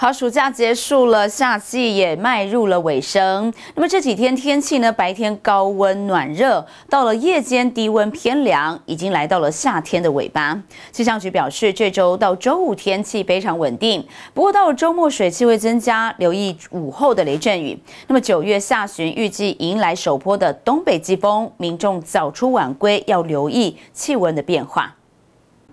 好，暑假结束了，夏季也迈入了尾声。那么这几天天气呢？白天高温暖热，到了夜间低温偏凉，已经来到了夏天的尾巴。气象局表示，这周到周五天气非常稳定，不过到了周末水汽会增加，留意午后的雷阵雨。那么九月下旬预计迎来首波的东北季风，民众早出晚归要留意气温的变化。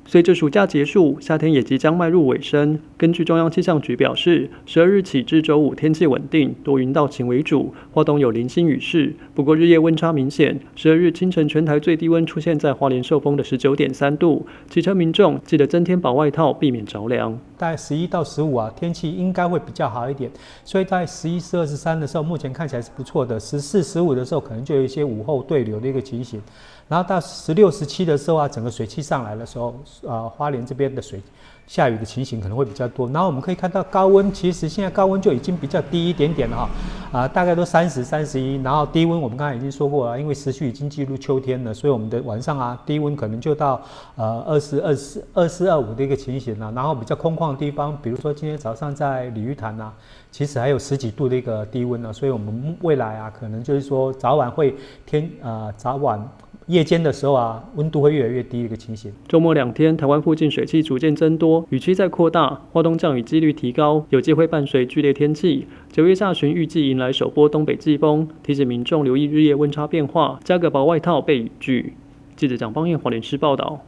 随着暑假结束，夏天也即将迈入尾声。根据中央气象局表示，十二日起至周五天气稳定，多云到晴为主，花东有零星雨势。不过日夜温差明显，十二日清晨全台最低温出现在花莲寿丰的十九点三度。骑车民众记得增添薄外套，避免着凉。大概十一到十五啊，天气应该会比较好一点，所以在十一十二十三的时候，目前看起来是不错的。十四、十五的时候，可能就有一些午后对流的一个情形，然后到十六、十七的时候啊，整个水汽上来的时候，呃，花莲这边的水下雨的情形可能会比较多。然后我们可以看到，高温其实现在高温就已经比较低一点点了哈。啊，大概都三十、三十一，然后低温我们刚才已经说过了，因为时序已经进入秋天了，所以我们的晚上啊，低温可能就到呃二十二四、二四、二五的一个情形了。然后比较空旷的地方，比如说今天早上在鲤鱼潭呐，其实还有十几度的一个低温呢，所以我们未来啊，可能就是说早晚会天啊，早晚。夜间的时候啊，温度会越来越低的一个情形。周末两天，台湾附近水汽逐渐增多，雨区在扩大，花东降雨几率提高，有机会伴随剧烈天气。九月下旬预计迎来首波东北季风，提醒民众留意日夜温差变化，加个薄外套备雨具。记者蒋邦彦、华连枝报道。